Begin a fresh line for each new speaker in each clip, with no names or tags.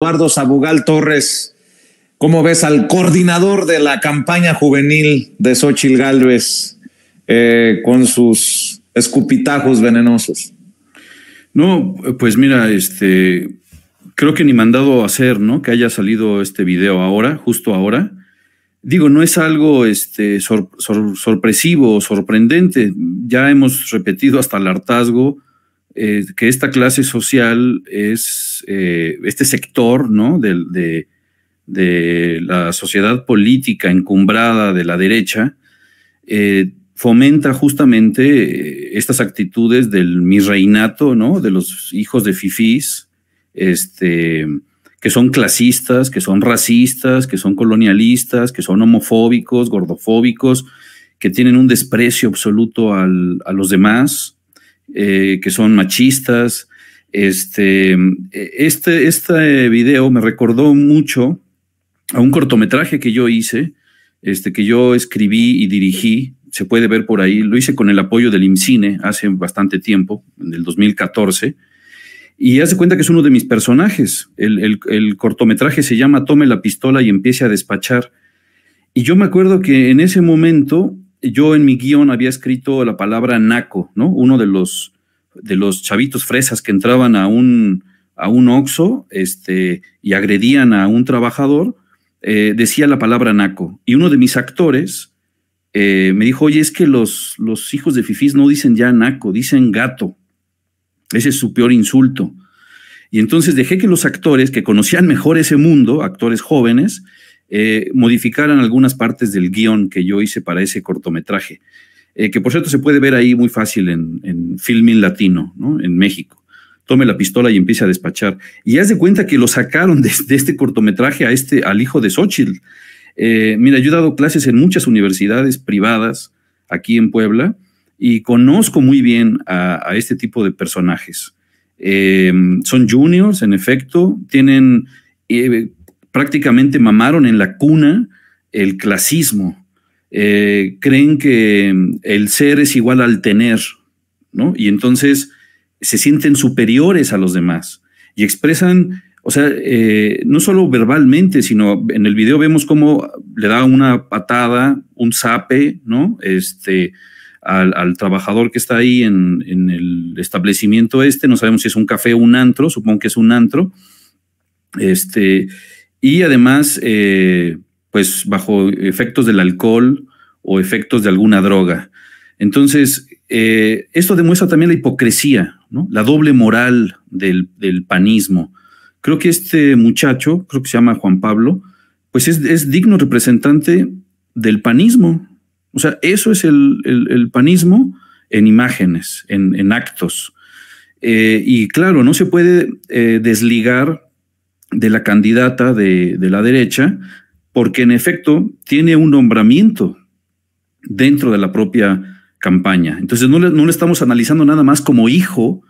Eduardo Sabugal Torres, ¿cómo ves al coordinador de la campaña juvenil de Xochil Gálvez eh, con sus escupitajos venenosos? No, pues mira, este, creo que ni mandado a hacer, ¿no? Que haya salido este video ahora, justo ahora. Digo, no es algo este, sorpresivo o sorprendente. Ya hemos repetido hasta el hartazgo eh, que esta clase social es eh, este sector ¿no? de, la sociedad política encumbrada de la derecha, eh, fomenta justamente estas actitudes del misreinato, ¿no? de los hijos de fifís, este, que son clasistas, que son racistas, que son colonialistas, que son homofóbicos, gordofóbicos, que tienen un desprecio absoluto a los demás eh, que son machistas. Este, e, este, este video me recordó mucho a un cortometraje que yo hice, este, que yo escribí y dirigí, se puede ver por ahí, lo hice con el apoyo del IMCINE hace bastante tiempo, en el 2014, y hace cuenta que es uno de mis personajes. el cortometraje se llama Tome la pistola y empiece a despachar. Y yo me acuerdo que en ese momento yo en mi guión había escrito la palabra naco, ¿no? Uno de los, de los chavitos fresas que entraban a un, a un oxo este, y agredían a un trabajador, eh, decía la palabra naco. Y uno de mis actores eh, me dijo, oye, es que los, los hijos de Fifis no dicen ya naco, dicen gato. Ese es su peor insulto. Y entonces dejé que los actores que conocían mejor ese mundo, actores jóvenes, eh, modificaran algunas partes del guión que yo hice para ese cortometraje, eh, que por cierto se puede ver ahí muy fácil en, Filming Latino, ¿no? en México. Tome la pistola y empiece a despachar. Y haz de cuenta que lo sacaron de, este cortometraje a este, al hijo de Xochitl. Eh, mira, yo he dado clases en muchas universidades privadas aquí en Puebla y conozco muy bien a, este tipo de personajes. son juniors, en efecto, tienen prácticamente mamaron en la cuna el clasismo. Eh, creen que el ser es igual al tener, ¿no? Y entonces se sienten superiores a los demás y expresan, o sea, eh, no solo verbalmente, sino en el video vemos cómo le da una patada, un zape, ¿no? Este, al, trabajador que está ahí en, en, el establecimiento este, no sabemos si es un café o un antro, supongo que es un antro, este, y además, eh, pues bajo efectos del alcohol o efectos de alguna droga. Entonces, eh, esto demuestra también la hipocresía, la doble moral del, panismo. Creo que este muchacho, creo que se llama Juan Pablo, pues es, digno representante del panismo. O sea, eso es el, panismo en imágenes, en, actos. Eh, y claro, no se puede desligar de la candidata de, la derecha, porque en efecto tiene un nombramiento dentro de la propia campaña. Entonces no le, estamos analizando nada más como hijo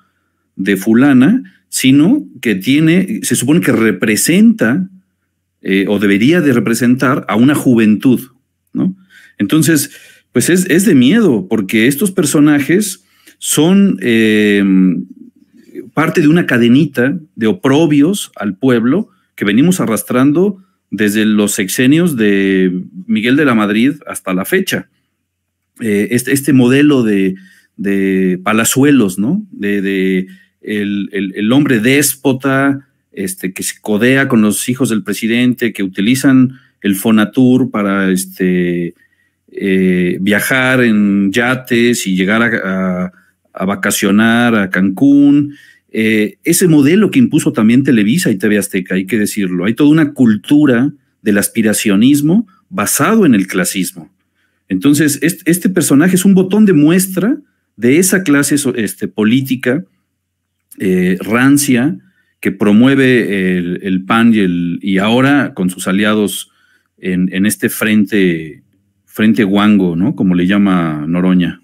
de fulana, sino que tiene, se supone que representa eh, o debería de representar a una juventud, ¿no? Entonces, pues es, de miedo, porque estos personajes son, eh, parte de una cadenita de oprobios al pueblo que venimos arrastrando desde los sexenios de Miguel de la Madrid hasta la fecha. Eh, este, este, modelo de, palazuelos, ¿no? De, el, hombre déspota este, que se codea con los hijos del presidente, que utilizan el Fonatur para este, eh, viajar en yates y llegar a vacacionar a Cancún eh, ese modelo que impuso también Televisa y TV Azteca, hay que decirlo. Hay toda una cultura del aspiracionismo basado en el clasismo. Entonces, este, personaje es un botón de muestra de esa clase este, política eh, rancia que promueve el, PAN y, ahora con sus aliados en, en este frente, frente guango, ¿no? Como le llama Noroña.